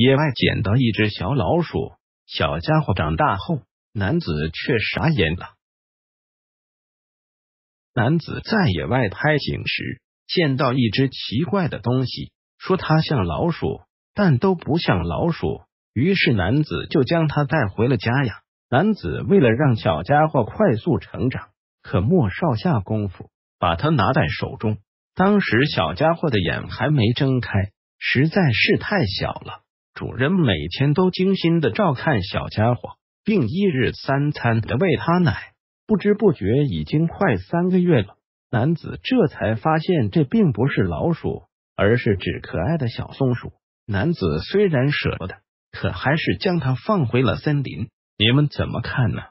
野外捡到一只小老鼠，小家伙长大后，男子却傻眼了。男子在野外拍景时，见到一只奇怪的东西，说它像老鼠，但都不像老鼠。于是男子就将它带回了家养。男子为了让小家伙快速成长，可莫少下功夫，把它拿在手中。当时小家伙的眼还没睁开，实在是太小了。主人每天都精心的照看小家伙，并一日三餐的喂它奶，不知不觉已经快三个月了。男子这才发现这并不是老鼠，而是只可爱的小松鼠。男子虽然舍不得，可还是将它放回了森林。你们怎么看呢？